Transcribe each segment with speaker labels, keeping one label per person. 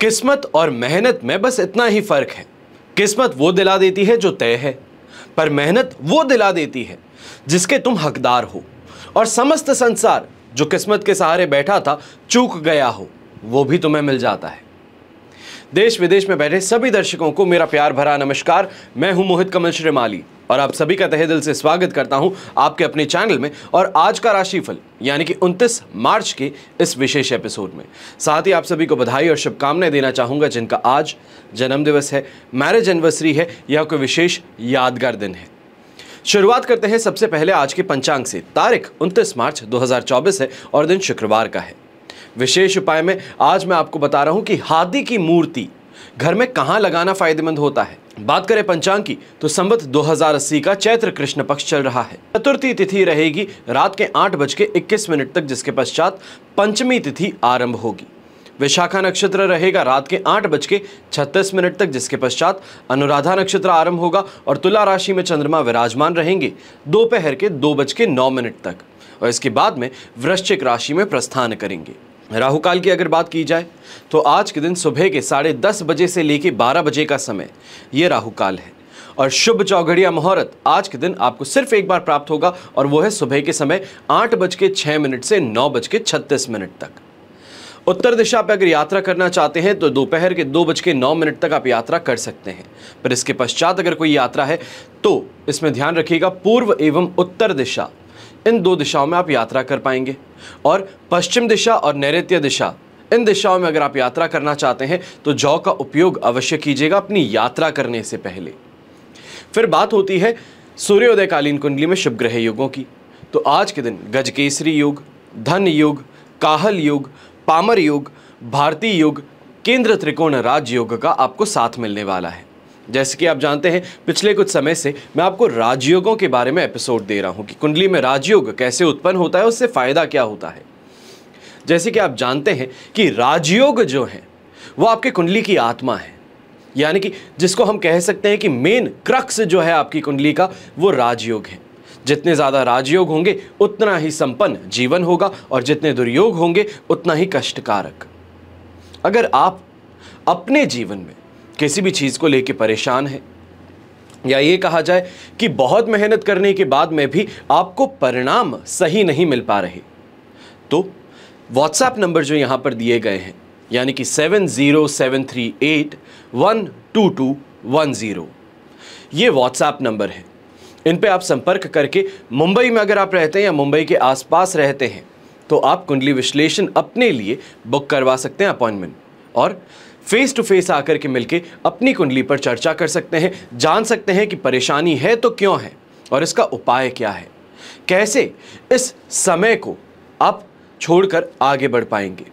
Speaker 1: किस्मत और मेहनत में बस इतना ही फ़र्क है किस्मत वो दिला देती है जो तय है पर मेहनत वो दिला देती है जिसके तुम हकदार हो और समस्त संसार जो किस्मत के सहारे बैठा था चूक गया हो वो भी तुम्हें मिल जाता है देश विदेश में बैठे सभी दर्शकों को मेरा प्यार भरा नमस्कार मैं हूं मोहित कमल श्रीमाली और आप सभी का तहे दिल से स्वागत करता हूं आपके अपने चैनल में और आज का राशिफल यानी कि 29 मार्च के इस विशेष एपिसोड में साथ ही आप सभी को बधाई और शुभकामनाएं देना चाहूँगा जिनका आज जन्मदिवस है मैरिज एनिवर्सरी है या कोई विशेष यादगार दिन है शुरुआत करते हैं सबसे पहले आज के पंचांग से तारीख 29 मार्च 2024 है और दिन शुक्रवार का है विशेष उपाय में आज मैं आपको बता रहा हूँ कि हादी की मूर्ति घर में कहाँ लगाना फायदेमंद होता है बात करें पंचांग की तो संबत 2080 का चैत्र कृष्ण पक्ष चल रहा है चतुर्थी तिथि रहेगी रात के आठ बज के इक्कीस मिनट तक जिसके पश्चात पंचमी तिथि आरंभ होगी विशाखा नक्षत्र रहेगा रात के आठ बज के छत्तीस मिनट तक जिसके पश्चात अनुराधा नक्षत्र आरंभ होगा और तुला राशि में चंद्रमा विराजमान रहेंगे दोपहर के दो बज के नौ मिनट तक और इसके बाद में वृश्चिक राशि में प्रस्थान करेंगे राहु काल की अगर बात की जाए तो आज के दिन सुबह के साढ़े दस बजे से लेकर बारह बजे का समय ये राहु काल है और शुभ चौघड़िया मुहूर्त आज के दिन आपको सिर्फ एक बार प्राप्त होगा और वो है सुबह के समय आठ बज के छः मिनट से नौ बज के छत्तीस मिनट तक उत्तर दिशा पर अगर यात्रा करना चाहते हैं तो दोपहर के दो बज के नौ मिनट तक आप यात्रा कर सकते हैं पर इसके पश्चात अगर कोई यात्रा है तो इसमें ध्यान रखिएगा पूर्व एवं उत्तर दिशा इन दो दिशाओं में आप यात्रा कर पाएंगे और पश्चिम दिशा और नैऋत्य दिशा इन दिशाओं में अगर आप यात्रा करना चाहते हैं तो जौ का उपयोग अवश्य कीजिएगा अपनी यात्रा करने से पहले फिर बात होती है सूर्योदयकालीन कुंडली में शुभ ग्रह युगों की तो आज के दिन गजकेसरी युग धन युग काहल युग पामर युग भारतीय युग केंद्र त्रिकोण राज का आपको साथ मिलने वाला है जैसे कि आप जानते हैं पिछले कुछ समय से मैं आपको राजयोगों के बारे में एपिसोड दे रहा हूं कि कुंडली में राजयोग कैसे उत्पन्न होता है उससे फ़ायदा क्या होता है जैसे कि आप जानते हैं कि राजयोग जो है वो आपके कुंडली की आत्मा है यानी कि जिसको हम कह सकते हैं कि मेन क्रक्स जो है आपकी कुंडली का वो राजयोग है जितने ज़्यादा राजयोग होंगे उतना ही संपन्न जीवन होगा और जितने दुर्योग होंगे उतना ही कष्टकारक अगर आप अपने जीवन में किसी भी चीज़ को लेके परेशान है या ये कहा जाए कि बहुत मेहनत करने के बाद में भी आपको परिणाम सही नहीं मिल पा रहे तो व्हाट्सएप नंबर जो यहाँ पर दिए गए हैं यानी कि seven zero seven three eight one two two one zero ये व्हाट्सएप नंबर है इन पे आप संपर्क करके मुंबई में अगर आप रहते हैं या मुंबई के आसपास रहते हैं तो आप कुंडली विश्लेषण अपने लिए बुक करवा सकते हैं अपॉइंटमेंट और फेस टू फेस आकर के मिलके अपनी कुंडली पर चर्चा कर सकते हैं जान सकते हैं कि परेशानी है तो क्यों है और इसका उपाय क्या है कैसे इस समय को आप छोड़कर आगे बढ़ पाएंगे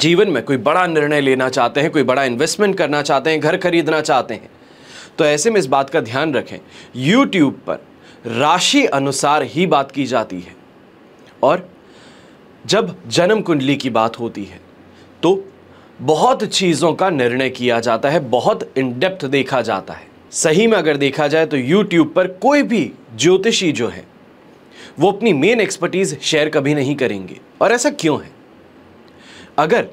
Speaker 1: जीवन में कोई बड़ा निर्णय लेना चाहते हैं कोई बड़ा इन्वेस्टमेंट करना चाहते हैं घर खरीदना चाहते हैं तो ऐसे में इस बात का ध्यान रखें यूट्यूब पर राशि अनुसार ही बात की जाती है और जब जन्म कुंडली की बात होती है तो बहुत चीज़ों का निर्णय किया जाता है बहुत इनडेप्थ देखा जाता है सही में अगर देखा जाए तो यूट्यूब पर कोई भी ज्योतिषी जो है वो अपनी मेन एक्सपर्टीज़ शेयर कभी नहीं करेंगे और ऐसा क्यों है अगर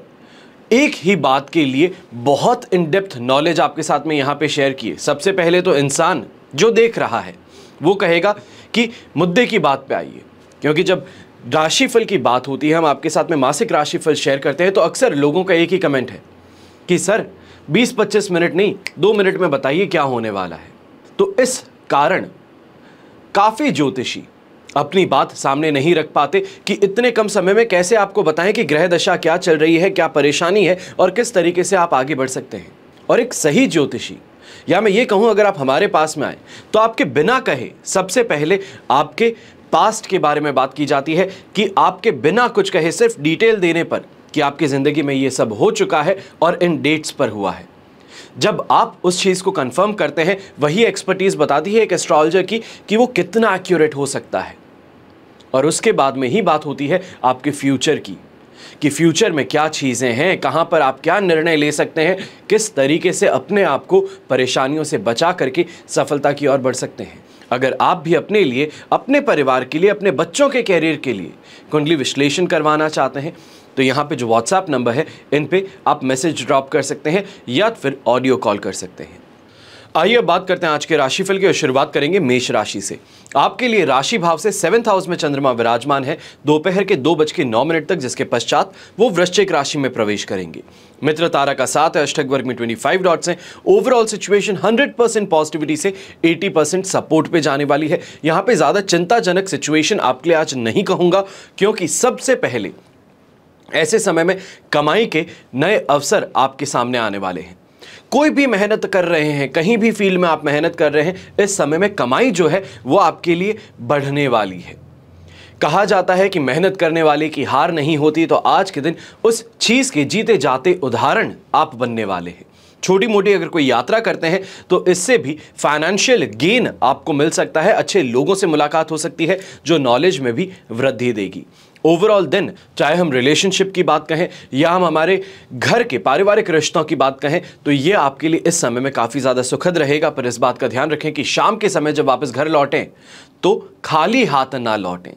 Speaker 1: एक ही बात के लिए बहुत इनडेप्थ नॉलेज आपके साथ में यहाँ पे शेयर किए सबसे पहले तो इंसान जो देख रहा है वो कहेगा कि मुद्दे की बात पे आइए क्योंकि जब राशिफल की बात होती है हम आपके साथ में मासिक राशिफल शेयर करते हैं तो अक्सर लोगों का एक ही कमेंट है कि सर 20-25 मिनट नहीं दो मिनट में बताइए क्या होने वाला है तो इस कारण काफ़ी ज्योतिषी अपनी बात सामने नहीं रख पाते कि इतने कम समय में कैसे आपको बताएं कि ग्रह दशा क्या चल रही है क्या परेशानी है और किस तरीके से आप आगे बढ़ सकते हैं और एक सही ज्योतिषी या मैं ये कहूँ अगर आप हमारे पास में आए तो आपके बिना कहे सबसे पहले आपके पास्ट के बारे में बात की जाती है कि आपके बिना कुछ कहे सिर्फ डिटेल देने पर कि आपकी ज़िंदगी में ये सब हो चुका है और इन डेट्स पर हुआ है जब आप उस चीज़ को कंफर्म करते हैं वही एक्सपर्टीज़ बताती है एक एस्ट्रोलॉजर की कि वो कितना एक्यूरेट हो सकता है और उसके बाद में ही बात होती है आपके फ्यूचर की कि फ्यूचर में क्या चीज़ें हैं कहाँ पर आप क्या निर्णय ले सकते हैं किस तरीके से अपने आप को परेशानियों से बचा करके सफलता की ओर बढ़ सकते हैं अगर आप भी अपने लिए अपने परिवार के लिए अपने बच्चों के कैरियर के लिए कुंडली विश्लेषण करवाना चाहते हैं तो यहाँ पे जो व्हाट्सएप नंबर है इन पे आप मैसेज ड्रॉप कर सकते हैं या फिर ऑडियो कॉल कर सकते हैं आइए बात करते हैं आज के राशिफल की और शुरुआत करेंगे मेष राशि से आपके लिए राशि भाव से सेवंथ हाउस में चंद्रमा विराजमान है दोपहर के दो बज के नौ मिनट तक जिसके पश्चात वो वृश्चिक राशि में प्रवेश करेंगे मित्र तारा का साथ है अष्टक वर्ग में ट्वेंटी फाइव डॉट्स हैं overall situation hundred percent positivity से एटी परसेंट सपोर्ट पे जाने वाली है यहाँ पे ज़्यादा चिंताजनक सिचुएशन आपके लिए आज नहीं कहूँगा क्योंकि सबसे पहले ऐसे समय में कमाई के नए अवसर आपके सामने आने वाले हैं कोई भी मेहनत कर रहे हैं कहीं भी फील्ड में आप मेहनत कर रहे हैं इस समय में कमाई जो है वो आपके लिए बढ़ने वाली है कहा जाता है कि मेहनत करने वाले की हार नहीं होती तो आज के दिन उस चीज़ के जीते जाते उदाहरण आप बनने वाले हैं छोटी मोटी अगर कोई यात्रा करते हैं तो इससे भी फाइनेंशियल गेन आपको मिल सकता है अच्छे लोगों से मुलाकात हो सकती है जो नॉलेज में भी वृद्धि देगी ओवरऑल देन चाहे हम रिलेशनशिप की बात कहें या हम हमारे घर के पारिवारिक रिश्तों की बात कहें तो ये आपके लिए इस समय में काफ़ी ज़्यादा सुखद रहेगा पर इस बात का ध्यान रखें कि शाम के समय जब वापस घर लौटें तो खाली हाथ ना लौटें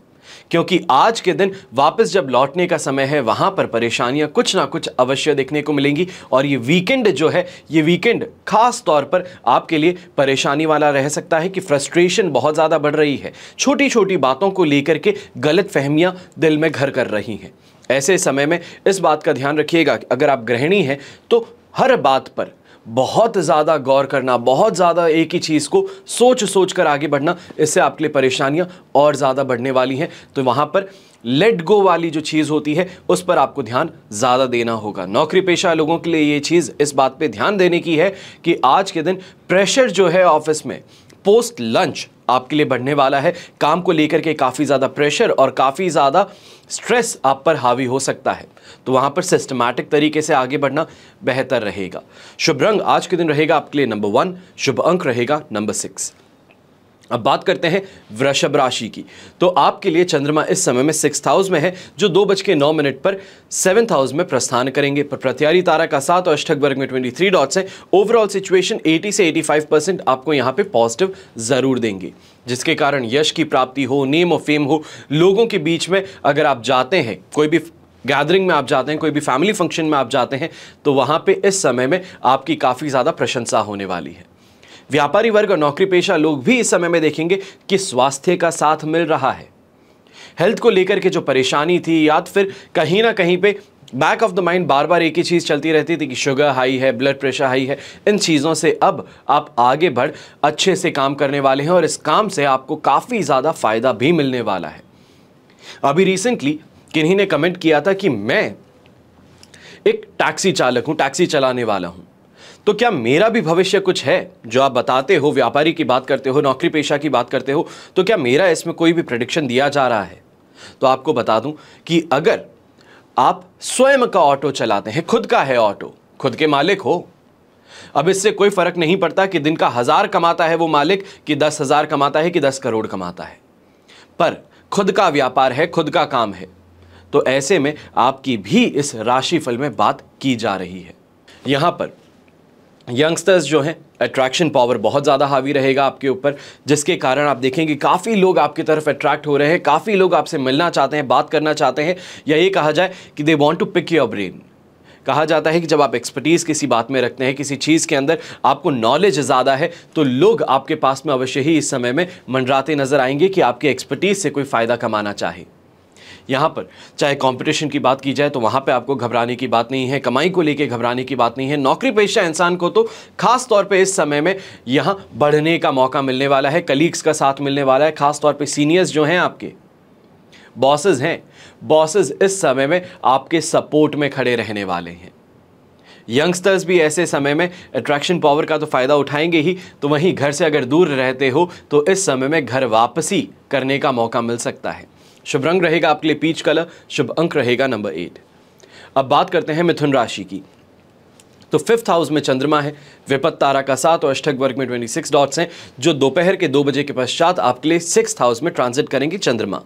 Speaker 1: क्योंकि आज के दिन वापस जब लौटने का समय है वहाँ पर परेशानियाँ कुछ ना कुछ अवश्य देखने को मिलेंगी और ये वीकेंड जो है ये वीकेंड खास तौर पर आपके लिए परेशानी वाला रह सकता है कि फ्रस्ट्रेशन बहुत ज़्यादा बढ़ रही है छोटी छोटी बातों को लेकर के गलत फहमियाँ दिल में घर कर रही हैं ऐसे समय में इस बात का ध्यान रखिएगा अगर आप गृहिणी हैं तो हर बात पर बहुत ज़्यादा गौर करना बहुत ज़्यादा एक ही चीज़ को सोच सोच कर आगे बढ़ना इससे आपके लिए परेशानियाँ और ज़्यादा बढ़ने वाली हैं तो वहाँ पर लेट गो वाली जो चीज़ होती है उस पर आपको ध्यान ज़्यादा देना होगा नौकरी पेशा लोगों के लिए ये चीज़ इस बात पे ध्यान देने की है कि आज के दिन प्रेशर जो है ऑफिस में पोस्ट लंच आपके लिए बढ़ने वाला है काम को लेकर के काफ़ी ज़्यादा प्रेशर और काफ़ी ज़्यादा स्ट्रेस आप पर हावी हो सकता है तो वहाँ पर सिस्टमैटिक तरीके से आगे बढ़ना बेहतर रहेगा शुभ रंग आज के दिन रहेगा आपके लिए नंबर वन शुभ अंक रहेगा नंबर सिक्स अब बात करते हैं वृषभ राशि की तो आपके लिए चंद्रमा इस समय में सिक्स हाउस में है जो दो बज के नौ मिनट पर सेवन्थ हाउस में प्रस्थान करेंगे पर प्रत्यारी तारा का साथ और अष्टक वर्ग में ट्वेंटी थ्री डॉट्स हैं ओवरऑल सिचुएशन एटी से एटी फाइव परसेंट आपको यहाँ पे पॉजिटिव ज़रूर देंगे जिसके कारण यश की प्राप्ति हो नेम और फेम हो लोगों के बीच में अगर आप जाते हैं कोई भी गैदरिंग में आप जाते हैं कोई भी फैमिली फंक्शन में आप जाते हैं तो वहाँ पर इस समय में आपकी काफ़ी ज़्यादा प्रशंसा होने वाली है व्यापारी वर्ग और नौकरी पेशा लोग भी इस समय में देखेंगे कि स्वास्थ्य का साथ मिल रहा है हेल्थ को लेकर के जो परेशानी थी या तो फिर कहीं ना कहीं पे बैक ऑफ द माइंड बार बार एक ही चीज़ चलती रहती थी कि शुगर हाई है ब्लड प्रेशर हाई है इन चीज़ों से अब आप आगे बढ़ अच्छे से काम करने वाले हैं और इस काम से आपको काफ़ी ज़्यादा फ़ायदा भी मिलने वाला है अभी रिसेंटली किन्हीं ने कमेंट किया था कि मैं एक टैक्सी चालक हूँ टैक्सी चलाने वाला हूँ तो क्या मेरा भी भविष्य कुछ है जो आप बताते हो व्यापारी की बात करते हो नौकरी पेशा की बात करते हो तो क्या मेरा इसमें कोई भी प्रडिक्शन दिया जा रहा है तो आपको बता दूं कि अगर आप स्वयं का ऑटो चलाते हैं खुद का है ऑटो खुद के मालिक हो अब इससे कोई फर्क नहीं पड़ता कि दिन का हजार कमाता है वो मालिक कि दस हजार कमाता है कि दस करोड़ कमाता है पर खुद का व्यापार है खुद का काम है तो ऐसे में आपकी भी इस राशिफल में बात की जा रही है यहां पर यंगस्टर्स जो हैं अट्रैक्शन पावर बहुत ज़्यादा हावी रहेगा आपके ऊपर जिसके कारण आप देखेंगे काफ़ी लोग आपकी तरफ अट्रैक्ट हो रहे हैं काफ़ी लोग आपसे मिलना चाहते हैं बात करना चाहते हैं या ये कहा जाए कि they want to pick your brain कहा जाता है कि जब आप एक्सपर्टीज़ किसी बात में रखते हैं किसी चीज़ के अंदर आपको नॉलेज ज़्यादा है तो लोग आपके पास में अवश्य ही इस समय में मंडराते नज़र आएंगे कि आपकी एक्सपर्टीज़ से कोई फ़ायदा कमाना चाहे यहाँ पर चाहे कंपटीशन की बात की जाए तो वहाँ पे आपको घबराने की बात नहीं है कमाई को लेके घबराने की बात नहीं है नौकरी पेशा इंसान को तो खास तौर पे इस समय में यहाँ बढ़ने का मौका मिलने वाला है कलीग्स का साथ मिलने वाला है खास तौर पे सीनियर्स जो हैं आपके बॉसेज हैं बॉसेज इस समय में आपके सपोर्ट में खड़े रहने वाले हैं यंगस्टर्स भी ऐसे समय में अट्रैक्शन पावर का तो फ़ायदा उठाएंगे ही तो वहीं घर से अगर दूर रहते हो तो इस समय में घर वापसी करने का मौका मिल सकता है शुभ रंग रहेगा आपके लिए पीच कलर शुभ अंक रहेगा नंबर एट अब बात करते हैं मिथुन राशि की तो फिफ्थ हाउस में चंद्रमा है विपत तारा का साथ और अष्टक वर्ग में ट्वेंटी सिक्स डॉट्स हैं जो दोपहर के दो बजे के पश्चात आपके लिए सिक्स हाउस में ट्रांजिट करेंगी चंद्रमा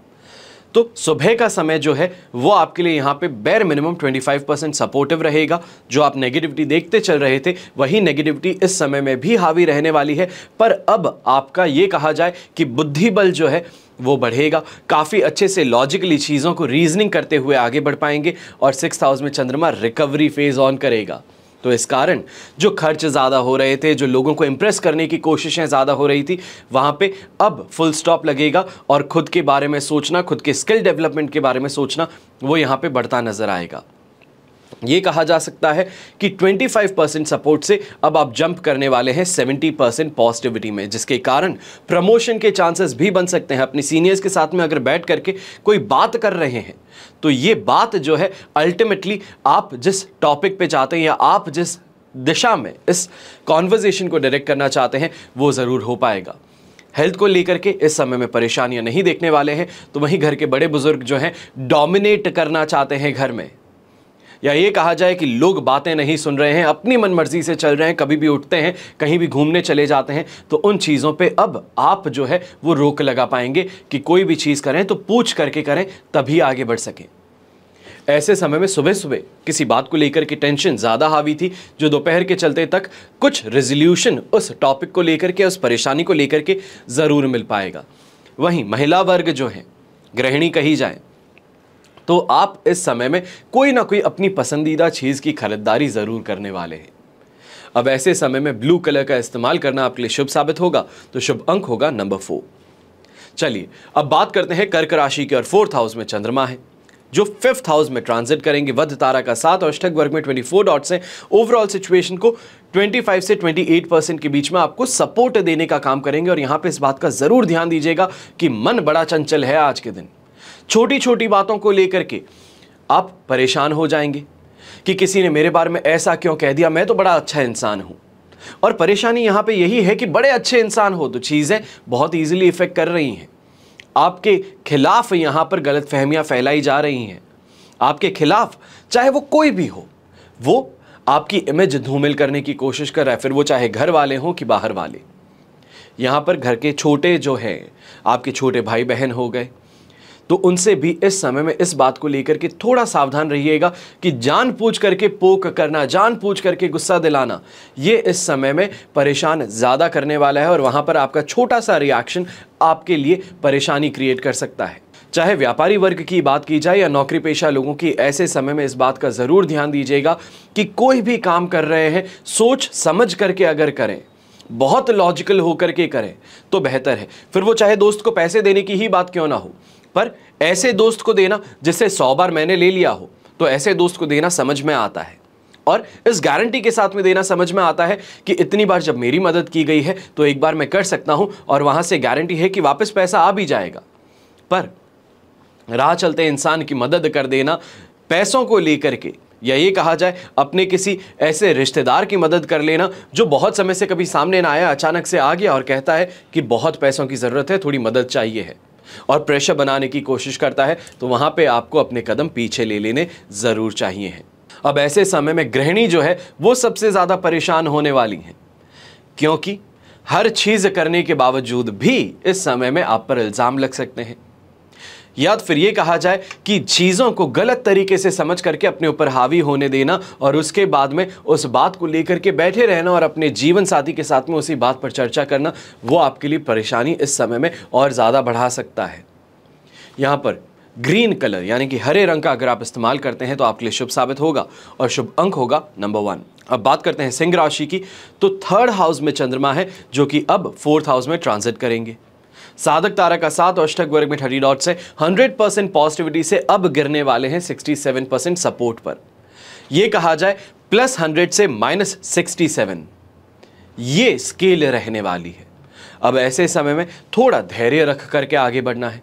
Speaker 1: तो सुबह का समय जो है वो आपके लिए यहाँ पे बैर मिनिमम 25 परसेंट सपोर्टिव रहेगा जो आप नेगेटिविटी देखते चल रहे थे वही नेगेटिविटी इस समय में भी हावी रहने वाली है पर अब आपका ये कहा जाए कि बुद्धि बल जो है वो बढ़ेगा काफ़ी अच्छे से लॉजिकली चीज़ों को रीजनिंग करते हुए आगे बढ़ पाएंगे और सिक्स हाउस में चंद्रमा रिकवरी फेज़ ऑन करेगा तो इस कारण जो खर्च ज़्यादा हो रहे थे जो लोगों को इम्प्रेस करने की कोशिशें ज़्यादा हो रही थी वहाँ पे अब फुल स्टॉप लगेगा और ख़ुद के बारे में सोचना खुद के स्किल डेवलपमेंट के बारे में सोचना वो यहाँ पे बढ़ता नज़र आएगा ये कहा जा सकता है कि 25 परसेंट सपोर्ट से अब आप जंप करने वाले हैं 70 परसेंट पॉजिटिविटी में जिसके कारण प्रमोशन के चांसेस भी बन सकते हैं अपने सीनियर्स के साथ में अगर बैठ करके कोई बात कर रहे हैं तो ये बात जो है अल्टीमेटली आप जिस टॉपिक पे चाहते हैं या आप जिस दिशा में इस कॉन्वर्जेशन को डायरेक्ट करना चाहते हैं वो ज़रूर हो पाएगा हेल्थ को लेकर के इस समय में परेशानियां नहीं देखने वाले हैं तो वहीं घर के बड़े बुजुर्ग जो हैं डोमिनेट करना चाहते हैं घर में या ये कहा जाए कि लोग बातें नहीं सुन रहे हैं अपनी मनमर्जी से चल रहे हैं कभी भी उठते हैं कहीं भी घूमने चले जाते हैं तो उन चीज़ों पर अब आप जो है वो रोक लगा पाएंगे कि कोई भी चीज़ करें तो पूछ करके करें तभी आगे बढ़ सकें ऐसे समय में सुबह सुबह किसी बात को लेकर की टेंशन ज़्यादा हावी थी जो दोपहर के चलते तक कुछ रेजोल्यूशन उस टॉपिक को लेकर के उस परेशानी को लेकर के ज़रूर मिल पाएगा वहीं महिला वर्ग जो है गृहिणी कही जाए तो आप इस समय में कोई ना कोई अपनी पसंदीदा चीज़ की खरीदारी ज़रूर करने वाले हैं अब ऐसे समय में ब्लू कलर का इस्तेमाल करना आपके लिए शुभ साबित होगा तो शुभ अंक होगा नंबर फोर चलिए अब बात करते हैं कर्क राशि की और फोर्थ हाउस में चंद्रमा है जो फिफ्थ हाउस में ट्रांजिट करेंगे वध तारा का साथ और अष्टक वर्ग में 24 डॉट्स हैं ओवरऑल सिचुएशन को 25 से 28 परसेंट के बीच में आपको सपोर्ट देने का काम करेंगे और यहां पे इस बात का ज़रूर ध्यान दीजिएगा कि मन बड़ा चंचल है आज के दिन छोटी छोटी बातों को लेकर के आप परेशान हो जाएंगे कि किसी ने मेरे बारे में ऐसा क्यों कह दिया मैं तो बड़ा अच्छा इंसान हूँ और परेशानी यहाँ पे यही है कि बड़े अच्छे इंसान हो तो चीज़ें बहुत ईजिली इफ़ेक्ट कर रही हैं आपके खिलाफ यहाँ पर गलत फहमियाँ फैलाई जा रही हैं आपके खिलाफ चाहे वो कोई भी हो वो आपकी इमेज धूमिल करने की कोशिश कर रहा है फिर वो चाहे घर वाले हों कि बाहर वाले यहाँ पर घर के छोटे जो हैं आपके छोटे भाई बहन हो गए तो उनसे भी इस समय में इस बात को लेकर के थोड़ा सावधान रहिएगा कि जान पूछ करके पोक करना जान पूछ करके गुस्सा दिलाना ये इस समय में परेशान ज़्यादा करने वाला है और वहाँ पर आपका छोटा सा रिएक्शन आपके लिए परेशानी क्रिएट कर सकता है चाहे व्यापारी वर्ग की बात की जाए या नौकरी पेशा लोगों की ऐसे समय में इस बात का ज़रूर ध्यान दीजिएगा कि कोई भी काम कर रहे हैं सोच समझ करके अगर करें बहुत लॉजिकल होकर के करें तो बेहतर है फिर वो चाहे दोस्त को पैसे देने की ही बात क्यों ना हो पर ऐसे दोस्त को देना जिसे सौ बार मैंने ले लिया हो तो ऐसे दोस्त को देना समझ में आता है और इस गारंटी के साथ में देना समझ में आता है कि इतनी बार जब मेरी मदद की गई है तो एक बार मैं कर सकता हूं और वहां से गारंटी है कि वापस पैसा आ भी जाएगा पर राह चलते इंसान की मदद कर देना पैसों को लेकर के या ये कहा जाए अपने किसी ऐसे रिश्तेदार की मदद कर लेना जो बहुत समय से कभी सामने ना आया अचानक से आ गया और कहता है कि बहुत पैसों की ज़रूरत है थोड़ी मदद चाहिए है और प्रेशर बनाने की कोशिश करता है तो वहाँ पे आपको अपने कदम पीछे ले लेने ज़रूर चाहिए हैं अब ऐसे समय में गृहिणी जो है वो सबसे ज़्यादा परेशान होने वाली हैं क्योंकि हर चीज़ करने के बावजूद भी इस समय में आप पर इल्ज़ाम लग सकते हैं या तो फिर ये कहा जाए कि चीज़ों को गलत तरीके से समझ करके अपने ऊपर हावी होने देना और उसके बाद में उस बात को लेकर के बैठे रहना और अपने जीवन साथी के साथ में उसी बात पर चर्चा करना वो आपके लिए परेशानी इस समय में और ज़्यादा बढ़ा सकता है यहाँ पर ग्रीन कलर यानी कि हरे रंग का अगर आप इस्तेमाल करते हैं तो आपके लिए शुभ साबित होगा और शुभ अंक होगा नंबर वन अब बात करते हैं सिंह राशि की तो थर्ड हाउस में चंद्रमा है जो कि अब फोर्थ हाउस में ट्रांजिट करेंगे साधक तारा का साथ और अष्टक वर्ग में थर्टी डॉट से हंड्रेड परसेंट पॉजिटिविटी से अब गिरने वाले हैं सिक्सटी सेवन परसेंट सपोर्ट पर यह कहा जाए प्लस हंड्रेड से माइनस सिक्सटी सेवन ये स्केल रहने वाली है अब ऐसे समय में थोड़ा धैर्य रख करके आगे बढ़ना है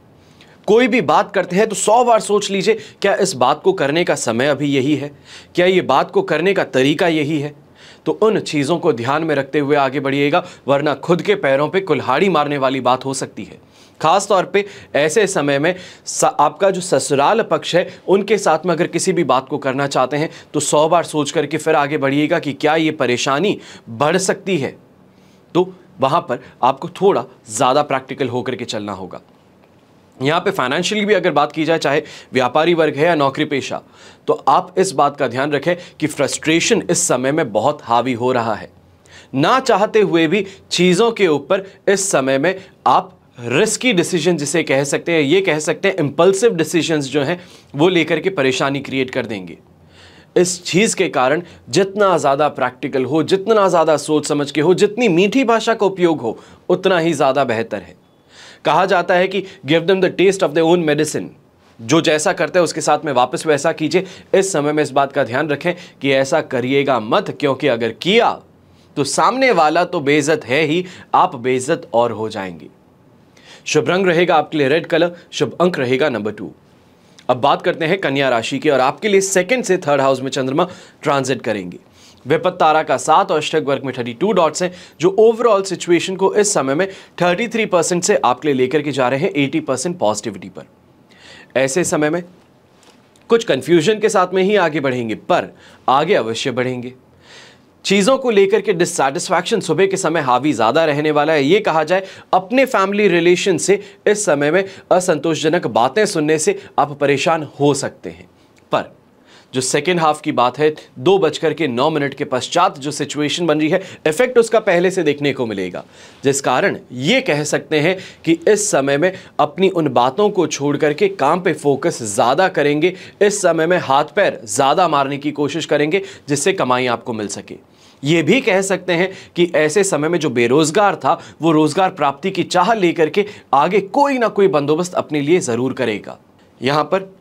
Speaker 1: कोई भी बात करते हैं तो सौ बार सोच लीजिए क्या इस बात को करने का समय अभी यही है क्या ये बात को करने का तरीका यही है तो उन चीज़ों को ध्यान में रखते हुए आगे बढ़िएगा वरना खुद के पैरों पर कुल्हाड़ी मारने वाली बात हो सकती है खास तौर पे ऐसे समय में आपका जो ससुराल पक्ष है उनके साथ में अगर किसी भी बात को करना चाहते हैं तो सौ बार सोच करके फिर आगे बढ़िएगा कि क्या ये परेशानी बढ़ सकती है तो वहाँ पर आपको थोड़ा ज़्यादा प्रैक्टिकल होकर के चलना होगा यहाँ पे फाइनेंशियली भी अगर बात की जाए चाहे व्यापारी वर्ग है या नौकरी पेशा तो आप इस बात का ध्यान रखें कि फ्रस्ट्रेशन इस समय में बहुत हावी हो रहा है ना चाहते हुए भी चीज़ों के ऊपर इस समय में आप रिस्की डिसीजन जिसे कह सकते हैं ये कह सकते हैं इम्पल्सिव डिसीजंस जो हैं वो लेकर के परेशानी क्रिएट कर देंगे इस चीज़ के कारण जितना ज़्यादा प्रैक्टिकल हो जितना ज़्यादा सोच समझ के हो जितनी मीठी भाषा का उपयोग हो उतना ही ज़्यादा बेहतर है कहा जाता है कि give them the taste of the own medicine जो जैसा करते हैं उसके साथ में वापस वैसा कीजिए इस समय में इस बात का ध्यान रखें कि ऐसा करिएगा मत क्योंकि अगर किया तो सामने वाला तो बेइज्जत है ही आप बेइज्जत और हो जाएंगे शुभ रंग रहेगा आपके लिए रेड कलर शुभ अंक रहेगा नंबर टू अब बात करते हैं कन्या राशि की और आपके लिए सेकंड से थर्ड हाउस में चंद्रमा ट्रांजिट करेंगे विपत तारा का सात और अष्टक वर्ग में थर्टी टू डॉट्स हैं जो ओवरऑल सिचुएशन को इस समय में थर्टी थ्री परसेंट से आपके लिए लेकर के जा रहे हैं एटी परसेंट पॉजिटिविटी पर ऐसे समय में कुछ कन्फ्यूजन के साथ में ही आगे बढ़ेंगे पर आगे अवश्य बढ़ेंगे चीज़ों को लेकर के डिससेटिस्फैक्शन सुबह के समय हावी ज़्यादा रहने वाला है ये कहा जाए अपने फैमिली रिलेशन से इस समय में असंतोषजनक बातें सुनने से आप परेशान हो सकते हैं पर जो सेकेंड हाफ की बात है दो बजकर के नौ मिनट के पश्चात जो सिचुएशन बन रही है इफेक्ट उसका पहले से देखने को मिलेगा जिस कारण ये कह सकते हैं कि इस समय में अपनी उन बातों को छोड़ करके काम पे फोकस ज़्यादा करेंगे इस समय में हाथ पैर ज़्यादा मारने की कोशिश करेंगे जिससे कमाई आपको मिल सके ये भी कह सकते हैं कि ऐसे समय में जो बेरोजगार था वो रोजगार प्राप्ति की चाह लेकर के आगे कोई ना कोई बंदोबस्त अपने लिए ज़रूर करेगा यहां पर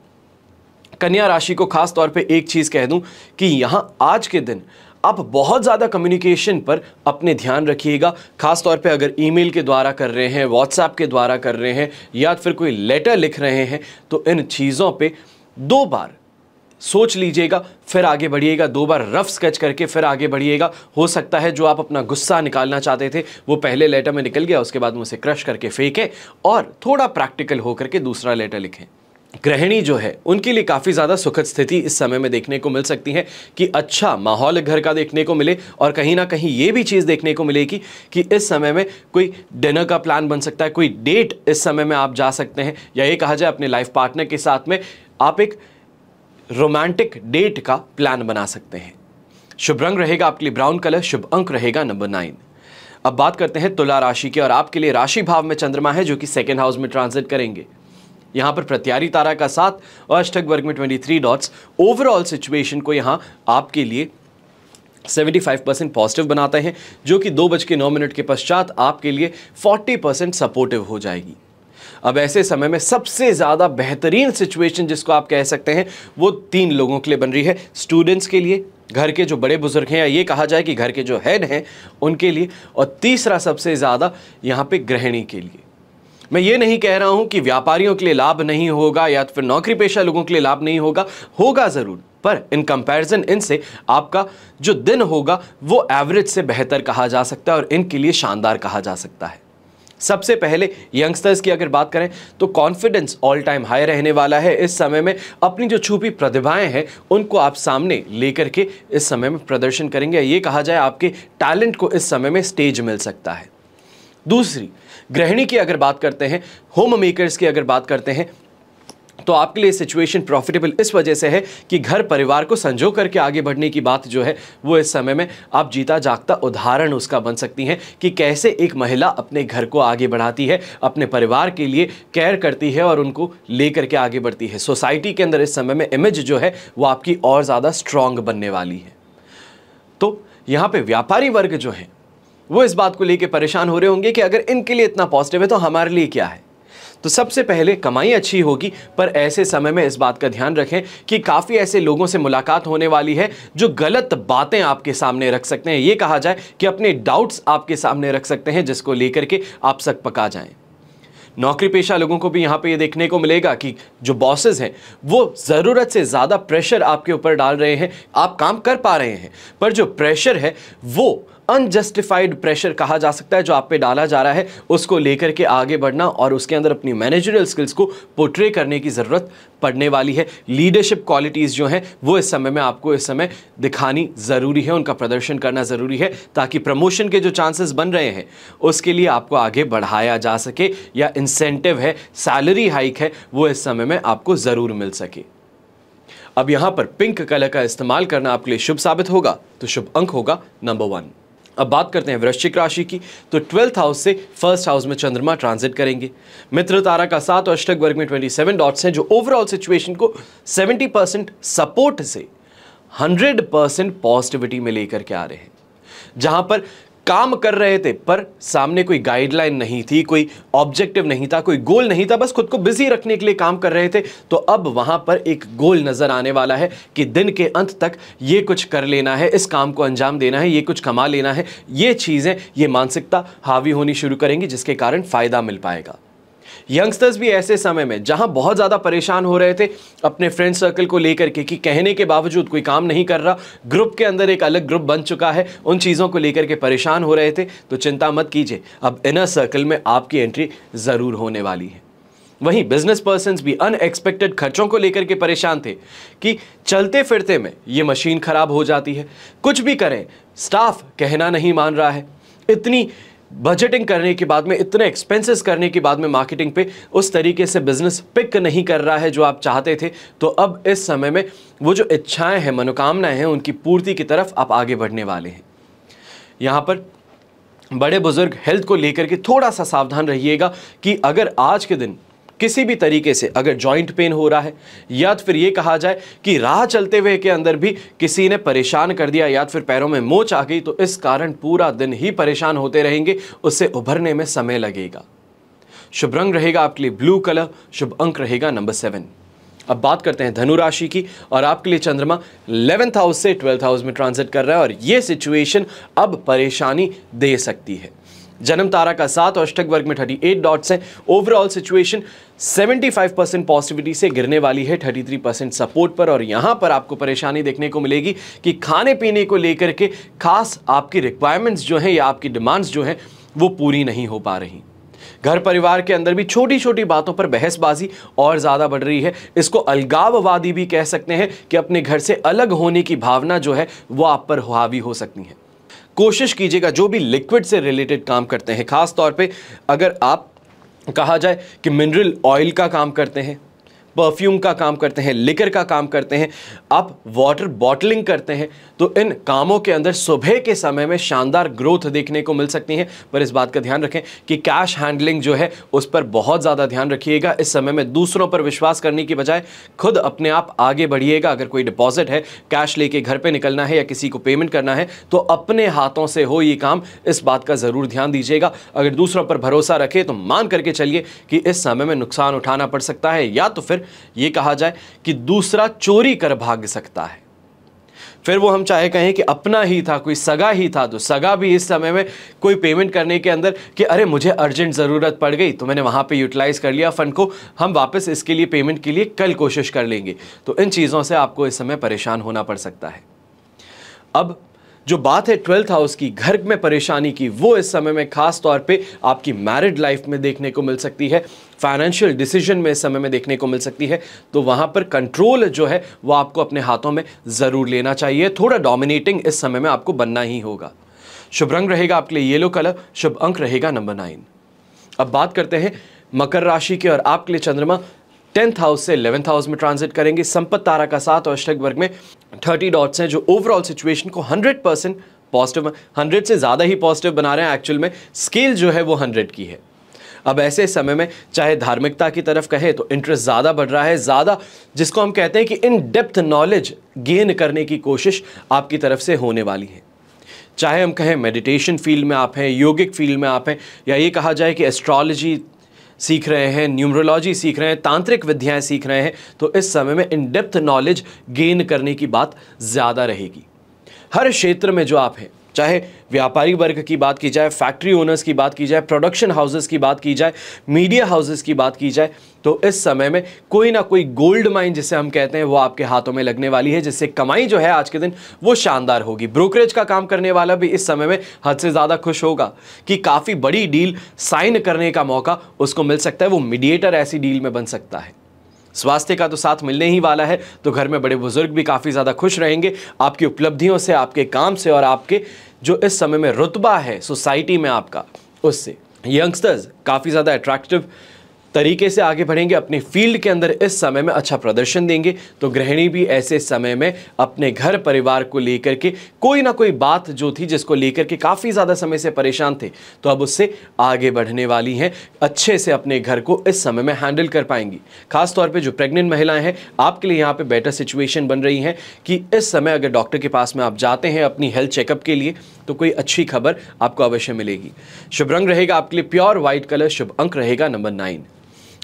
Speaker 1: कन्या राशि को खास तौर पे एक चीज़ कह दूं कि यहाँ आज के दिन आप बहुत ज़्यादा कम्युनिकेशन पर अपने ध्यान रखिएगा खास तौर पे अगर ईमेल के द्वारा कर रहे हैं व्हाट्सएप के द्वारा कर रहे हैं या फिर कोई लेटर लिख रहे हैं तो इन चीज़ों पे दो बार सोच लीजिएगा फिर आगे बढ़िएगा दो बार रफ स्केच करके फिर आगे बढ़िएगा हो सकता है जो आप अपना गुस्सा निकालना चाहते थे वो पहले लेटर में निकल गया उसके बाद में उसे क्रश करके फेंकें और थोड़ा प्रैक्टिकल होकर के दूसरा लेटर लिखें गृहिणी जो है उनके लिए काफ़ी ज़्यादा सुखद स्थिति इस समय में देखने को मिल सकती है कि अच्छा माहौल घर का देखने को मिले और कहीं ना कहीं ये भी चीज़ देखने को मिलेगी कि इस समय में कोई डिनर का प्लान बन सकता है कोई डेट इस समय में आप जा सकते हैं या ये कहा जाए अपने लाइफ पार्टनर के साथ में आप एक रोमांटिक डेट का प्लान बना सकते हैं शुभ रंग रहेगा आपके लिए ब्राउन कलर शुभ अंक रहेगा नंबर नाइन अब बात करते हैं तुला राशि की और आपके लिए राशि भाव में चंद्रमा है जो कि सेकेंड हाउस में ट्रांजिट करेंगे यहाँ पर प्रत्यारी तारा का साथ और अष्टक वर्ग में twenty three dots overall situation को यहाँ आपके लिए 75 परसेंट पॉजिटिव बनाते हैं जो कि दो बज के नौ मिनट के पश्चात आपके लिए 40 परसेंट सपोर्टिव हो जाएगी अब ऐसे समय में सबसे ज़्यादा बेहतरीन सिचुएशन जिसको आप कह सकते हैं वो तीन लोगों के लिए बन रही है स्टूडेंट्स के लिए घर के जो बड़े बुजुर्ग हैं या ये कहा जाए कि घर के जो हेड हैं उनके लिए और तीसरा सबसे ज़्यादा यहाँ पे गृहिणी के लिए मैं ये नहीं कह रहा हूं कि व्यापारियों के लिए लाभ नहीं होगा या तो फिर नौकरी पेशा लोगों के लिए लाभ नहीं होगा होगा ज़रूर पर इन कंपैरिजन इनसे आपका जो दिन होगा वो एवरेज से बेहतर कहा जा सकता है और इनके लिए शानदार कहा जा सकता है सबसे पहले यंगस्टर्स की अगर बात करें तो कॉन्फिडेंस ऑल टाइम हाई रहने वाला है इस समय में अपनी जो छुपी प्रतिभाएं हैं उनको आप सामने लेकर के इस समय में प्रदर्शन करेंगे ये कहा जाए आपके टैलेंट को इस समय में स्टेज मिल सकता है दूसरी गृहिणी की अगर बात करते हैं होम मेकर्स की अगर बात करते हैं तो आपके लिए सिचुएशन प्रॉफिटेबल इस वजह से है कि घर परिवार को संजो करके आगे बढ़ने की बात जो है वो इस समय में आप जीता जागता उदाहरण उसका बन सकती हैं कि कैसे एक महिला अपने घर को आगे बढ़ाती है अपने परिवार के लिए केयर करती है और उनको ले करके आगे बढ़ती है सोसाइटी के अंदर इस समय में इमेज जो है वो आपकी और ज़्यादा स्ट्रांग बनने वाली है तो यहाँ पर व्यापारी वर्ग जो है वो इस बात को लेकर परेशान हो रहे होंगे कि अगर इनके लिए इतना पॉजिटिव है तो हमारे लिए क्या है तो सबसे पहले कमाई अच्छी होगी पर ऐसे समय में इस बात का ध्यान रखें कि काफ़ी ऐसे लोगों से मुलाकात होने वाली है जो गलत बातें आपके सामने रख सकते हैं ये कहा जाए कि अपने डाउट्स आपके सामने रख सकते हैं जिसको लेकर के आप सक पका जाएं नौकरी पेशा लोगों को भी यहाँ पे ये देखने को मिलेगा कि जो बॉसेज हैं वो ज़रूरत से ज़्यादा प्रेशर आपके ऊपर डाल रहे हैं आप काम कर पा रहे हैं पर जो प्रेशर है वो अनजस्टिफाइड प्रेशर कहा जा सकता है जो आप पे डाला जा रहा है उसको लेकर के आगे बढ़ना और उसके अंदर अपनी मैनेजरियल स्किल्स को पोट्रे करने की ज़रूरत पड़ने वाली है लीडरशिप क्वालिटीज़ जो हैं वो इस समय में आपको इस समय दिखानी ज़रूरी है उनका प्रदर्शन करना ज़रूरी है ताकि प्रमोशन के जो चांसेस बन रहे हैं उसके लिए आपको आगे बढ़ाया जा सके या इंसेंटिव है सैलरी हाइक है वो इस समय में आपको ज़रूर मिल सके अब यहाँ पर पिंक कलर का इस्तेमाल करना आपके लिए शुभ साबित होगा तो शुभ अंक होगा नंबर वन अब बात करते हैं वृश्चिक राशि की तो ट्वेल्थ हाउस से फर्स्ट हाउस में चंद्रमा ट्रांजिट करेंगे मित्र तारा का सात और अष्टक वर्ग में 27 डॉट्स हैं जो ओवरऑल सिचुएशन को 70 परसेंट सपोर्ट से 100 परसेंट पॉजिटिविटी में लेकर के आ रहे हैं जहां पर काम कर रहे थे पर सामने कोई गाइडलाइन नहीं थी कोई ऑब्जेक्टिव नहीं था कोई गोल नहीं था बस खुद को बिजी रखने के लिए काम कर रहे थे तो अब वहां पर एक गोल नजर आने वाला है कि दिन के अंत तक ये कुछ कर लेना है इस काम को अंजाम देना है ये कुछ कमा लेना है ये चीज़ें ये मानसिकता हावी होनी शुरू करेंगी जिसके कारण फ़ायदा मिल पाएगा यंगस्टर्स भी ऐसे समय में जहां बहुत ज़्यादा परेशान हो रहे थे अपने फ्रेंड सर्कल को लेकर के कि कहने के बावजूद कोई काम नहीं कर रहा ग्रुप के अंदर एक अलग ग्रुप बन चुका है उन चीज़ों को लेकर के परेशान हो रहे थे तो चिंता मत कीजिए अब इनर सर्कल में आपकी एंट्री ज़रूर होने वाली है वहीं बिजनेस पर्सन भी अनएक्सपेक्टेड खर्चों को लेकर के परेशान थे कि चलते फिरते में ये मशीन खराब हो जाती है कुछ भी करें स्टाफ कहना नहीं मान रहा है इतनी बजटिंग करने के बाद में इतने एक्सपेंसेस करने के बाद में मार्केटिंग पे उस तरीके से बिजनेस पिक नहीं कर रहा है जो आप चाहते थे तो अब इस समय में वो जो इच्छाएं हैं मनोकामनाएं हैं उनकी पूर्ति की तरफ आप आगे बढ़ने वाले हैं यहाँ पर बड़े बुजुर्ग हेल्थ को लेकर के थोड़ा सा सावधान रहिएगा कि अगर आज के दिन किसी भी तरीके से अगर जॉइंट पेन हो रहा है या तो फिर ये कहा जाए कि राह चलते हुए के अंदर भी किसी ने परेशान कर दिया या तो फिर पैरों में मोच आ गई तो इस कारण पूरा दिन ही परेशान होते रहेंगे उससे उभरने में समय लगेगा शुभ रंग रहेगा आपके लिए ब्लू कलर शुभ अंक रहेगा नंबर सेवन अब बात करते हैं धनु राशि की और आपके लिए चंद्रमा इलेवेंथ हाउस से ट्वेल्थ हाउस में ट्रांजिट कर रहा है और ये सिचुएशन अब परेशानी दे सकती है जन्म तारा का सात और अष्टक वर्ग में थर्टी एट डॉट्स हैं ओवरऑल सिचुएशन 75 परसेंट पॉजिटिविटी से गिरने वाली है 33 परसेंट सपोर्ट पर और यहाँ पर आपको परेशानी देखने को मिलेगी कि खाने पीने को लेकर के खास आपकी रिक्वायरमेंट्स जो हैं या आपकी डिमांड्स जो हैं वो पूरी नहीं हो पा रही घर परिवार के अंदर भी छोटी छोटी बातों पर बहसबाजी और ज़्यादा बढ़ रही है इसको अलगाववादी भी कह सकते हैं कि अपने घर से अलग होने की भावना जो है वो आप पर हावी हो सकती है कोशिश कीजिएगा जो भी लिक्विड से रिलेटेड काम करते हैं खास तौर पे अगर आप कहा जाए कि मिनरल ऑयल का काम करते हैं परफ्यूम का काम करते हैं लिकर का काम करते हैं आप वाटर बॉटलिंग करते हैं तो इन कामों के अंदर सुबह के समय में शानदार ग्रोथ देखने को मिल सकती है पर इस बात का ध्यान रखें कि कैश हैंडलिंग जो है उस पर बहुत ज़्यादा ध्यान रखिएगा इस समय में दूसरों पर विश्वास करने की बजाय खुद अपने आप आगे बढ़िएगा अगर कोई डिपॉजिट है कैश लेके घर पर निकलना है या किसी को पेमेंट करना है तो अपने हाथों से हो ये काम इस बात का ज़रूर ध्यान दीजिएगा अगर दूसरों पर भरोसा रखें तो मान करके चलिए कि इस समय में नुकसान उठाना पड़ सकता है या तो फिर ये कहा जाए कि दूसरा चोरी कर भाग सकता है फिर वो हम चाहे कहें कि अपना ही था कोई सगा ही था तो सगा भी इस समय में कोई पेमेंट करने के अंदर कि अरे मुझे अर्जेंट ज़रूरत पड़ गई तो मैंने वहाँ पे यूटिलाइज़ कर लिया फ़ंड को हम वापस इसके लिए पेमेंट के लिए कल कोशिश कर लेंगे तो इन चीज़ों से आपको इस समय परेशान होना पड़ सकता है अब जो बात है ट्वेल्थ हाउस की घर में परेशानी की वो इस समय में खास तौर पे आपकी मैरिड लाइफ में देखने को मिल सकती है फाइनेंशियल डिसीजन में इस समय में देखने को मिल सकती है तो वहाँ पर कंट्रोल जो है वो आपको अपने हाथों में ज़रूर लेना चाहिए थोड़ा डोमिनेटिंग इस समय में आपको बनना ही होगा शुभ रंग रहेगा आपके लिए येलो कलर शुभ अंक रहेगा नंबर नाइन अब बात करते हैं मकर राशि के और आपके लिए चंद्रमा टेंथ हाउस से इलेवंथ हाउस में ट्रांजिट करेंगे संपत तारा का साथ और अष्टक वर्ग में थर्टी डॉट्स हैं जो ओवरऑल सिचुएशन को हंड्रेड परसेंट पॉजिटिव हंड्रेड से ज़्यादा ही पॉजिटिव बना रहे हैं एक्चुअल में स्केल जो है वो हंड्रेड की है अब ऐसे समय में चाहे धार्मिकता की तरफ कहें तो इंटरेस्ट ज़्यादा बढ़ रहा है ज़्यादा जिसको हम कहते हैं कि इन डेप्थ नॉलेज गेन करने की कोशिश आपकी तरफ से होने वाली है चाहे हम कहें मेडिटेशन फील्ड में आप हैं योगिक फील्ड में आप हैं या ये कहा जाए कि एस्ट्रोलॉजी सीख रहे हैं न्यूमरोलॉजी सीख रहे हैं तांत्रिक विद्याएं सीख रहे हैं तो इस समय में इनडेप्थ नॉलेज गेन करने की बात ज़्यादा रहेगी हर क्षेत्र में जो आप हैं चाहे व्यापारी वर्ग की बात की जाए फैक्ट्री ओनर्स की बात की जाए प्रोडक्शन हाउसेस की बात की जाए मीडिया हाउसेस की बात की जाए तो इस समय में कोई ना कोई गोल्ड माइन जिसे हम कहते हैं वो आपके हाथों में लगने वाली है जिससे कमाई जो है आज के दिन वो शानदार होगी ब्रोकरेज का काम करने वाला भी इस समय में हद से ज़्यादा खुश होगा कि काफ़ी बड़ी डील साइन करने का मौका उसको मिल सकता है वो मीडिएटर ऐसी डील में बन सकता है स्वास्थ्य का तो साथ मिलने ही वाला है तो घर में बड़े बुजुर्ग भी काफ़ी ज़्यादा खुश रहेंगे आपकी उपलब्धियों से आपके काम से और आपके जो इस समय में रुतबा है सोसाइटी में आपका उससे यंगस्टर्स काफ़ी ज़्यादा अट्रैक्टिव तरीके से आगे बढ़ेंगे अपने फील्ड के अंदर इस समय में अच्छा प्रदर्शन देंगे तो गृहिणी भी ऐसे समय में अपने घर परिवार को लेकर के कोई ना कोई बात जो थी जिसको लेकर के काफ़ी ज़्यादा समय से परेशान थे तो अब उससे आगे बढ़ने वाली हैं अच्छे से अपने घर को इस समय में हैंडल कर पाएंगी खासतौर पर जो प्रेग्नेंट महिलाएं हैं आपके लिए यहाँ पर बेटर सिचुएशन बन रही हैं कि इस समय अगर डॉक्टर के पास में आप जाते हैं अपनी हेल्थ चेकअप के लिए तो कोई अच्छी खबर आपको अवश्य मिलेगी शुभ रंग रहेगा आपके लिए प्योर व्हाइट कलर शुभ अंक रहेगा नंबर नाइन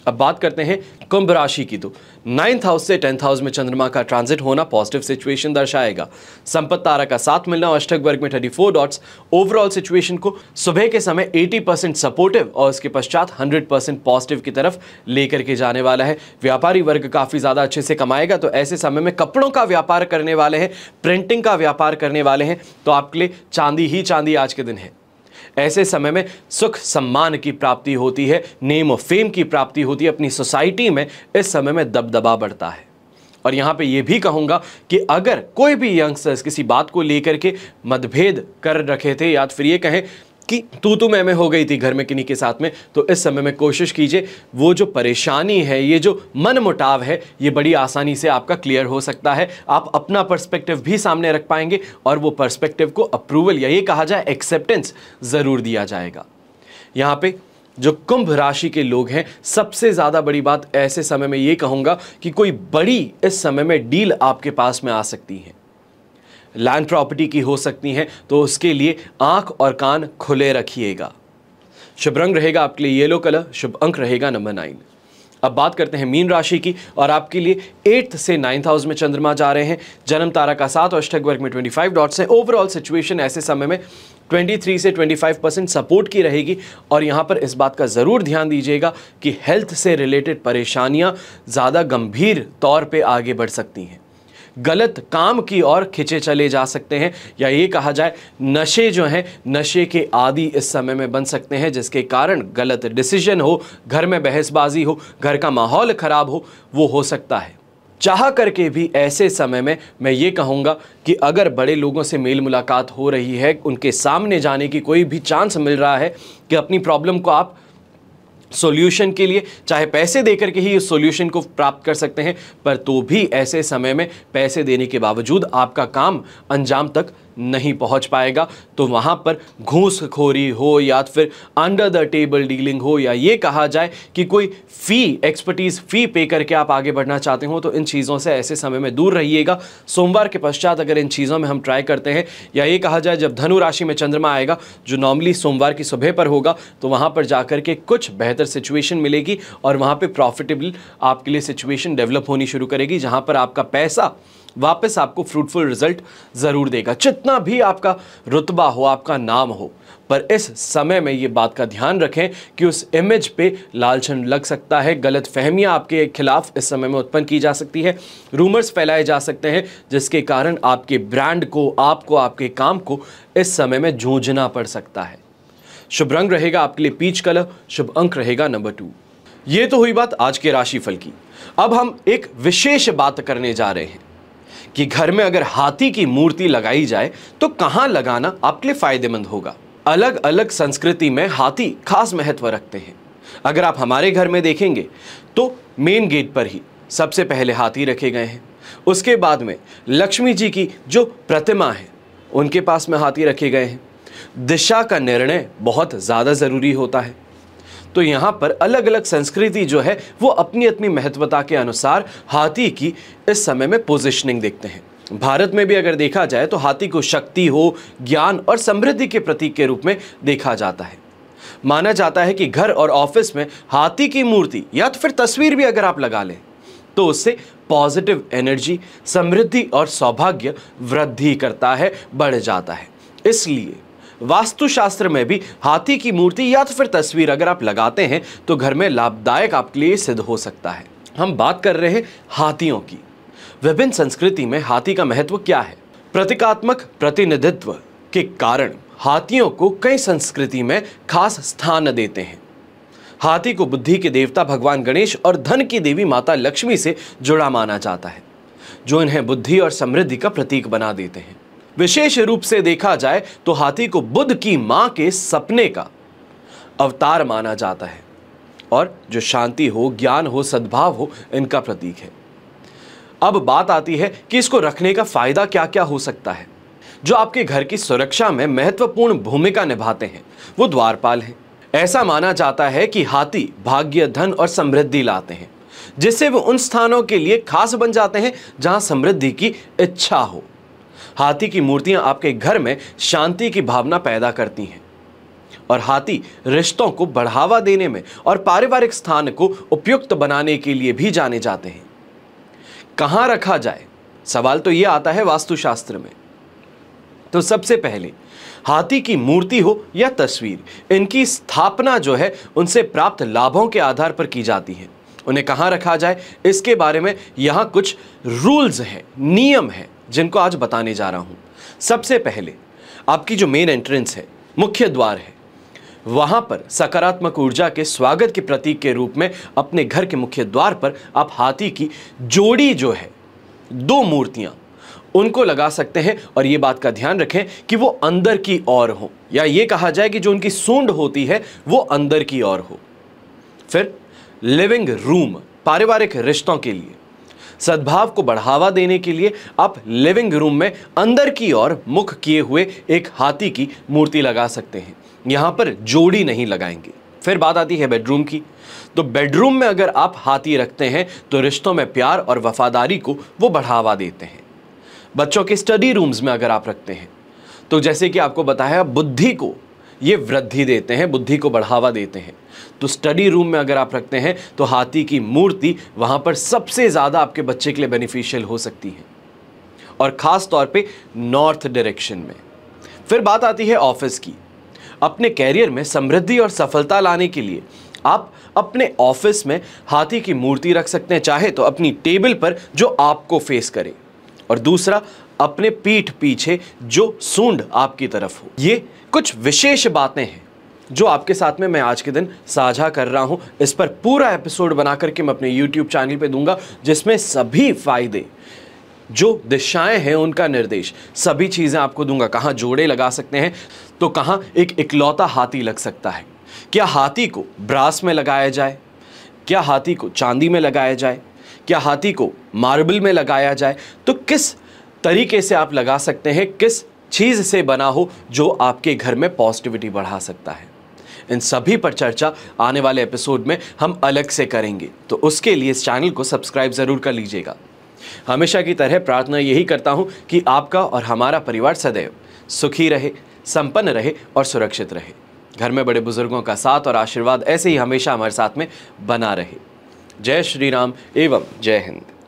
Speaker 1: अब बात करते हैं कुंभ राशि की तो नाइन्थ हाउस से टेंथ हाउस में चंद्रमा का ट्रांजिट होना पॉजिटिव सिचुएशन दर्शाएगा संपत्त तारा का साथ मिलना और अष्टक वर्ग में 34 डॉट्स ओवरऑल सिचुएशन को सुबह के समय 80 परसेंट सपोर्टिव और उसके पश्चात 100 परसेंट पॉजिटिव की तरफ लेकर के जाने वाला है व्यापारी वर्ग काफ़ी ज़्यादा अच्छे से कमाएगा तो ऐसे समय में कपड़ों का व्यापार करने वाले हैं प्रिंटिंग का व्यापार करने वाले हैं तो आपके लिए चांदी ही चांदी आज के दिन है ऐसे समय में सुख सम्मान की प्राप्ति होती है नेम और फेम की प्राप्ति होती है अपनी सोसाइटी में इस समय में दबदबा बढ़ता है और यहाँ पे ये भी कहूँगा कि अगर कोई भी यंगस्टर्स किसी बात को लेकर के मतभेद कर रखे थे या तो फिर ये कहें की तू तू तो मैं मैं हो गई थी घर में किन्हीं के साथ में तो इस समय में कोशिश कीजिए वो जो परेशानी है ये जो मन मुटाव है ये बड़ी आसानी से आपका क्लियर हो सकता है आप अपना पर्सपेक्टिव भी सामने रख पाएंगे और वो पर्सपेक्टिव को अप्रूवल या ये कहा जाए एक्सेप्टेंस ज़रूर दिया जाएगा यहाँ पे जो कुंभ राशि के लोग हैं सबसे ज़्यादा बड़ी बात ऐसे समय में ये कहूँगा कि कोई बड़ी इस समय में डील आपके पास में आ सकती है लैंड प्रॉपर्टी की हो सकती हैं तो उसके लिए आँख और कान खुले रखिएगा शुभ रंग रहेगा आपके लिए येलो कलर शुभ अंक रहेगा नंबर नाइन अब बात करते हैं मीन राशि की और आपके लिए एट्थ से नाइन्थ हाउस में चंद्रमा जा रहे हैं जन्म तारा का साथ और अष्टक वर्ग में 25 डॉट्स हैं ओवरऑल सिचुएशन ऐसे समय में 23 से 25 परसेंट सपोर्ट की रहेगी और यहाँ पर इस बात का ज़रूर ध्यान दीजिएगा कि हेल्थ से रिलेटेड परेशानियाँ ज़्यादा गंभीर तौर पर आगे बढ़ सकती हैं गलत काम की ओर खिंचे चले जा सकते हैं या ये कहा जाए नशे जो हैं नशे के आदि इस समय में बन सकते हैं जिसके कारण गलत डिसीजन हो घर में बहसबाजी हो घर का माहौल ख़राब हो वो हो सकता है चाह करके भी ऐसे समय में मैं ये कहूँगा कि अगर बड़े लोगों से मेल मुलाकात हो रही है उनके सामने जाने की कोई भी चांस मिल रहा है कि अपनी प्रॉब्लम को आप सॉल्यूशन के लिए चाहे पैसे देकर के ही इस सॉल्यूशन को प्राप्त कर सकते हैं पर तो भी ऐसे समय में पैसे देने के बावजूद आपका काम अंजाम तक नहीं पहुंच पाएगा तो वहाँ पर घूसखोरी हो या फिर अंडर द टेबल डीलिंग हो या ये कहा जाए कि कोई फ़ी एक्सपर्टीज़ फ़ी पे करके आप आगे बढ़ना चाहते हो तो इन चीज़ों से ऐसे समय में दूर रहिएगा सोमवार के पश्चात अगर इन चीज़ों में हम ट्राई करते हैं या ये कहा जाए जब धनु राशि में चंद्रमा आएगा जो नॉर्मली सोमवार की सुबह पर होगा तो वहाँ पर जाकर के कुछ बेहतर सिचुएशन मिलेगी और वहाँ पर प्रॉफिटेबल आपके लिए सिचुएशन डेवलप होनी शुरू करेगी जहाँ पर आपका पैसा वापस आपको फ्रूटफुल रिजल्ट ज़रूर देगा जितना भी आपका रुतबा हो आपका नाम हो पर इस समय में ये बात का ध्यान रखें कि उस इमेज पे लालचन लग सकता है गलत फहमियाँ आपके खिलाफ इस समय में उत्पन्न की जा सकती है रूमर्स फैलाए जा सकते हैं जिसके कारण आपके ब्रांड को आपको आपके काम को इस समय में जूझना पड़ सकता है शुभ रंग रहेगा आपके लिए पीच कलर शुभ अंक रहेगा नंबर टू ये तो हुई बात आज के राशिफल की अब हम एक विशेष बात करने जा रहे हैं कि घर में अगर हाथी की मूर्ति लगाई जाए तो कहाँ लगाना आपके लिए फ़ायदेमंद होगा अलग अलग संस्कृति में हाथी खास महत्व रखते हैं अगर आप हमारे घर में देखेंगे तो मेन गेट पर ही सबसे पहले हाथी रखे गए हैं उसके बाद में लक्ष्मी जी की जो प्रतिमा है उनके पास में हाथी रखे गए हैं दिशा का निर्णय बहुत ज़्यादा ज़रूरी होता है तो यहाँ पर अलग अलग संस्कृति जो है वो अपनी अपनी महत्वता के अनुसार हाथी की इस समय में पोजिशनिंग देखते हैं भारत में भी अगर देखा जाए तो हाथी को शक्ति हो ज्ञान और समृद्धि के प्रतीक के रूप में देखा जाता है माना जाता है कि घर और ऑफिस में हाथी की मूर्ति या तो फिर तस्वीर भी अगर आप लगा लें तो उससे पॉजिटिव एनर्जी समृद्धि और सौभाग्य वृद्धि करता है बढ़ जाता है इसलिए वास्तुशास्त्र में भी हाथी की मूर्ति या तो फिर तस्वीर अगर आप लगाते हैं तो घर में लाभदायक आपके लिए सिद्ध हो सकता है हम बात कर रहे हैं हाथियों की विभिन्न संस्कृति में हाथी का महत्व क्या है प्रतीकात्मक प्रतिनिधित्व के कारण हाथियों को कई संस्कृति में खास स्थान देते हैं हाथी को बुद्धि के देवता भगवान गणेश और धन की देवी माता लक्ष्मी से जुड़ा माना जाता है जो इन्हें बुद्धि और समृद्धि का प्रतीक बना देते हैं विशेष रूप से देखा जाए तो हाथी को बुद्ध की मां के सपने का अवतार माना जाता है और जो शांति हो ज्ञान हो सद्भाव हो इनका प्रतीक है अब बात आती है कि इसको रखने का फायदा क्या क्या हो सकता है जो आपके घर की सुरक्षा में महत्वपूर्ण भूमिका निभाते हैं वो द्वारपाल हैं ऐसा माना जाता है कि हाथी भाग्य धन और समृद्धि लाते हैं जिससे वो उन स्थानों के लिए खास बन जाते हैं जहां समृद्धि की इच्छा हो हाथी की मूर्तियां आपके घर में शांति की भावना पैदा करती हैं और हाथी रिश्तों को बढ़ावा देने में और पारिवारिक स्थान को उपयुक्त बनाने के लिए भी जाने जाते हैं कहां रखा जाए सवाल तो यह आता है वास्तुशास्त्र में तो सबसे पहले हाथी की मूर्ति हो या तस्वीर इनकी स्थापना जो है उनसे प्राप्त लाभों के आधार पर की जाती है उन्हें कहां रखा जाए इसके बारे में यहां कुछ रूल्स हैं नियम हैं जिनको आज बताने जा रहा हूं सबसे पहले आपकी जो मेन एंट्रेंस है मुख्य द्वार है वहां पर सकारात्मक ऊर्जा के स्वागत के प्रतीक के रूप में अपने घर के मुख्य द्वार पर आप हाथी की जोड़ी जो है दो मूर्तियां उनको लगा सकते हैं और ये बात का ध्यान रखें कि वो अंदर की ओर हो या ये कहा जाए कि जो उनकी सूंड होती है वो अंदर की ओर हो फिर लिविंग रूम पारिवारिक रिश्तों के लिए सद्भाव को बढ़ावा देने के लिए आप लिविंग रूम में अंदर की ओर मुख किए हुए एक हाथी की मूर्ति लगा सकते हैं यहाँ पर जोड़ी नहीं लगाएंगे फिर बात आती है बेडरूम की तो बेडरूम में अगर आप हाथी रखते हैं तो रिश्तों में प्यार और वफादारी को वो बढ़ावा देते हैं बच्चों के स्टडी रूम्स में अगर आप रखते हैं तो जैसे कि आपको बताया बुद्धि को ये वृद्धि देते हैं बुद्धि को बढ़ावा देते हैं तो स्टडी रूम में अगर आप रखते हैं तो हाथी की मूर्ति वहाँ पर सबसे ज़्यादा आपके बच्चे के लिए बेनिफिशियल हो सकती है और ख़ास तौर पे नॉर्थ डायरेक्शन में फिर बात आती है ऑफिस की अपने कैरियर में समृद्धि और सफलता लाने के लिए आप अपने ऑफिस में हाथी की मूर्ति रख सकते हैं चाहे तो अपनी टेबल पर जो आपको फेस करे और दूसरा अपने पीठ पीछे जो सूंड आपकी तरफ हो ये कुछ विशेष बातें हैं जो आपके साथ में मैं आज के दिन साझा कर रहा हूँ इस पर पूरा एपिसोड बना करके मैं अपने यूट्यूब चैनल पे दूंगा जिसमें सभी फ़ायदे जो दिशाएं हैं उनका निर्देश सभी चीज़ें आपको दूंगा कहाँ जोड़े लगा सकते हैं तो कहाँ एक इकलौता हाथी लग सकता है क्या हाथी को ब्रास में लगाया जाए क्या हाथी को चांदी में लगाया जाए क्या हाथी को मार्बल में लगाया जाए तो किस तरीके से आप लगा सकते हैं किस चीज़ से बना हो जो आपके घर में पॉजिटिविटी बढ़ा सकता है इन सभी पर चर्चा आने वाले एपिसोड में हम अलग से करेंगे तो उसके लिए इस चैनल को सब्सक्राइब ज़रूर कर लीजिएगा हमेशा की तरह प्रार्थना यही करता हूँ कि आपका और हमारा परिवार सदैव सुखी रहे संपन्न रहे और सुरक्षित रहे घर में बड़े बुजुर्गों का साथ और आशीर्वाद ऐसे ही हमेशा हमारे साथ में बना रहे जय श्री राम एवं जय हिंद